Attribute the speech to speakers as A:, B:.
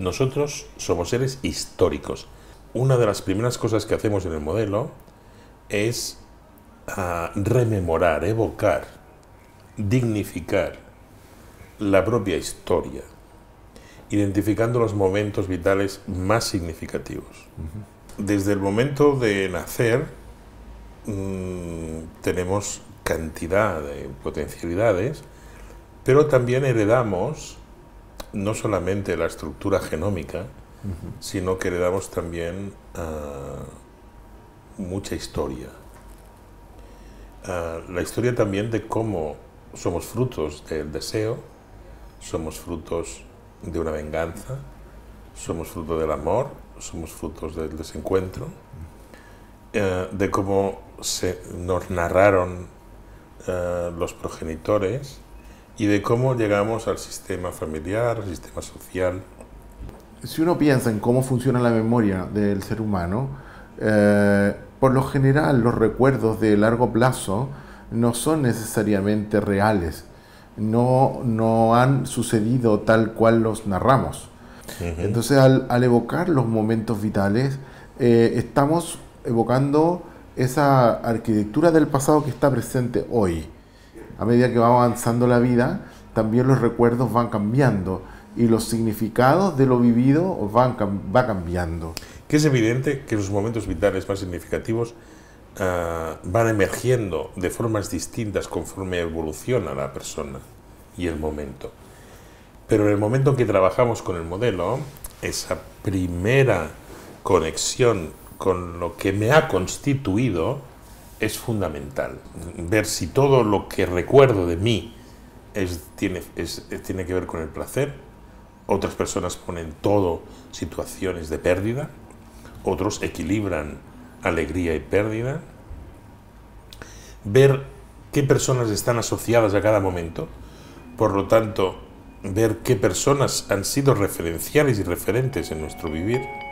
A: Nosotros somos seres históricos. Una de las primeras cosas que hacemos en el modelo es ah, rememorar, evocar, dignificar la propia historia, identificando los momentos vitales más significativos. Desde el momento de nacer mm, tenemos cantidad de potencialidades, pero también heredamos no solamente la estructura genómica, sino que le damos también ah, mucha historia. Ah, la historia también de cómo somos frutos del deseo, somos frutos de una venganza, somos fruto del amor, somos frutos del desencuentro, eh, de cómo se nos narraron eh, los progenitores y de cómo llegamos al sistema familiar, al sistema social.
B: Si uno piensa en cómo funciona la memoria del ser humano, eh, por lo general los recuerdos de largo plazo no son necesariamente reales, no, no han sucedido tal cual los narramos. Entonces al, evocar los momentos vitales, eh, estamos evocando esa arquitectura del pasado que está presente hoy a medida que va avanzando la vida, también los recuerdos van cambiando y los significados de lo vivido van va cambiando.
A: Que es evidente que los momentos vitales más significativos ah, van emergiendo de formas distintas conforme evoluciona la persona y el momento. Pero en el momento en que trabajamos con el modelo, esa primera conexión con lo que me ha constituido es fundamental. Ver si todo lo que recuerdo de mí tiene, tiene que ver con el placer. Otras personas ponen todo situaciones de pérdida. Otros equilibran alegría y pérdida. Ver qué personas están asociadas a cada momento. Por lo tanto, ver qué personas han sido referenciales y referentes en nuestro vivir.